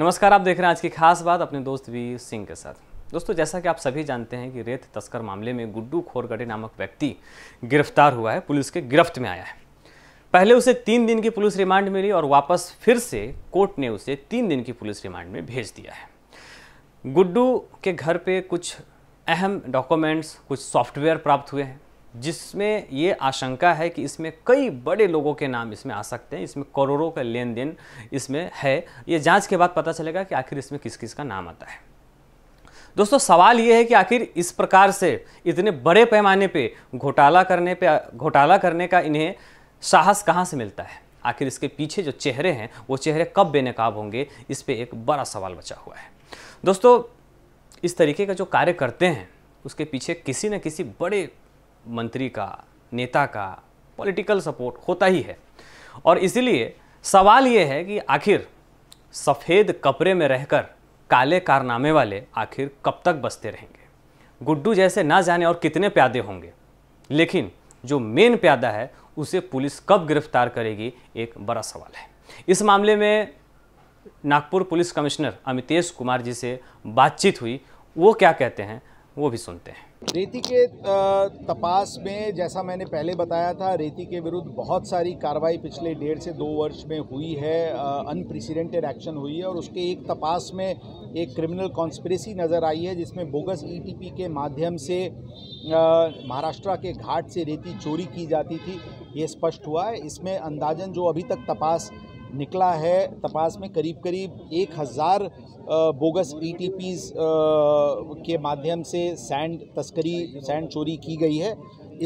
नमस्कार आप देख रहे हैं आज की खास बात अपने दोस्त वीर सिंह के साथ दोस्तों जैसा कि आप सभी जानते हैं कि रेत तस्कर मामले में गुड्डू खोरगढ़े नामक व्यक्ति गिरफ्तार हुआ है पुलिस के गिरफ्त में आया है पहले उसे तीन दिन की पुलिस रिमांड मिली और वापस फिर से कोर्ट ने उसे तीन दिन की पुलिस रिमांड में भेज दिया है गुड्डू के घर पे कुछ अहम डॉक्यूमेंट्स कुछ सॉफ्टवेयर प्राप्त हुए हैं जिसमें ये आशंका है कि इसमें कई बड़े लोगों के नाम इसमें आ सकते हैं इसमें करोड़ों का लेन देन इसमें है ये जांच के बाद पता चलेगा कि आखिर इसमें किस किस का नाम आता है दोस्तों सवाल ये है कि आखिर इस प्रकार से इतने बड़े पैमाने पे घोटाला करने पे घोटाला करने का इन्हें साहस कहाँ से मिलता है आखिर इसके पीछे जो चेहरे हैं वो चेहरे कब बेनकाब होंगे इस पर एक बड़ा सवाल बचा हुआ है दोस्तों इस तरीके का जो कार्य करते हैं उसके पीछे किसी न किसी बड़े मंत्री का नेता का पॉलिटिकल सपोर्ट होता ही है और इसीलिए सवाल ये है कि आखिर सफ़ेद कपड़े में रहकर काले कारनामे वाले आखिर कब तक बसते रहेंगे गुड्डू जैसे ना जाने और कितने प्यादे होंगे लेकिन जो मेन प्यादा है उसे पुलिस कब गिरफ्तार करेगी एक बड़ा सवाल है इस मामले में नागपुर पुलिस कमिश्नर अमितेश कुमार जी से बातचीत हुई वो क्या कहते हैं वो भी सुनते हैं रेती के तपास में जैसा मैंने पहले बताया था रेती के विरुद्ध बहुत सारी कार्रवाई पिछले डेढ़ से दो वर्ष में हुई है अनप्रेसिडेंटेड एक्शन हुई है और उसके एक तपास में एक क्रिमिनल कॉन्स्परेसी नज़र आई है जिसमें बोगस ईटीपी e के माध्यम से महाराष्ट्र के घाट से रेती चोरी की जाती थी ये स्पष्ट हुआ है इसमें अंदाजन जो अभी तक तपास निकला है तपास में करीब करीब एक हज़ार बोगस ई e के माध्यम से सैंड तस्करी सैंड चोरी की गई है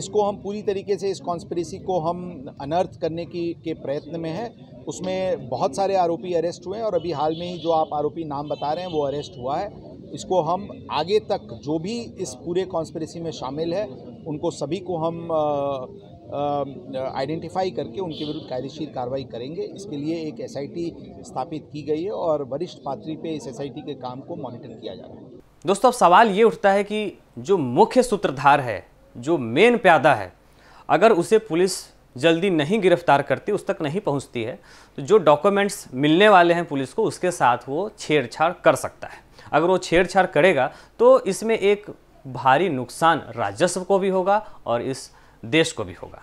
इसको हम पूरी तरीके से इस कॉन्स्परेसी को हम अनर्थ करने की के प्रयत्न में हैं उसमें बहुत सारे आरोपी अरेस्ट हुए हैं और अभी हाल में ही जो आप आरोपी नाम बता रहे हैं वो अरेस्ट हुआ है इसको हम आगे तक जो भी इस पूरे कॉन्स्परेसी में शामिल है उनको सभी को हम आइडेंटिफाई करके उनके विरुद्ध कायदेशीर कार्रवाई करेंगे इसके लिए एक एसआईटी स्थापित की गई है और वरिष्ठ पात्री पे इस एसआईटी के काम को मॉनिटर किया जा रहा है दोस्तों अब सवाल ये उठता है कि जो मुख्य सूत्रधार है जो मेन प्यादा है अगर उसे पुलिस जल्दी नहीं गिरफ्तार करती उस तक नहीं पहुंचती है तो जो डॉक्यूमेंट्स मिलने वाले हैं पुलिस को उसके साथ वो छेड़छाड़ कर सकता है अगर वो छेड़छाड़ करेगा तो इसमें एक भारी नुकसान राजस्व को भी होगा और इस देश को भी होगा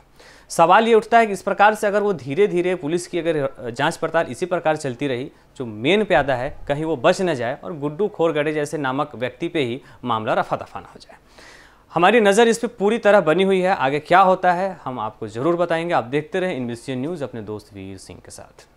सवाल ये उठता है कि इस प्रकार से अगर वो धीरे धीरे पुलिस की अगर जांच पड़ताल इसी प्रकार चलती रही जो मेन प्यादा है कहीं वो बच न जाए और गुड्डू खोरगड़े जैसे नामक व्यक्ति पे ही मामला रफा दफा ना हो जाए हमारी नज़र इस पर पूरी तरह बनी हुई है आगे क्या होता है हम आपको ज़रूर बताएंगे आप देखते रहें इन न्यूज़ अपने दोस्त वीर सिंह के साथ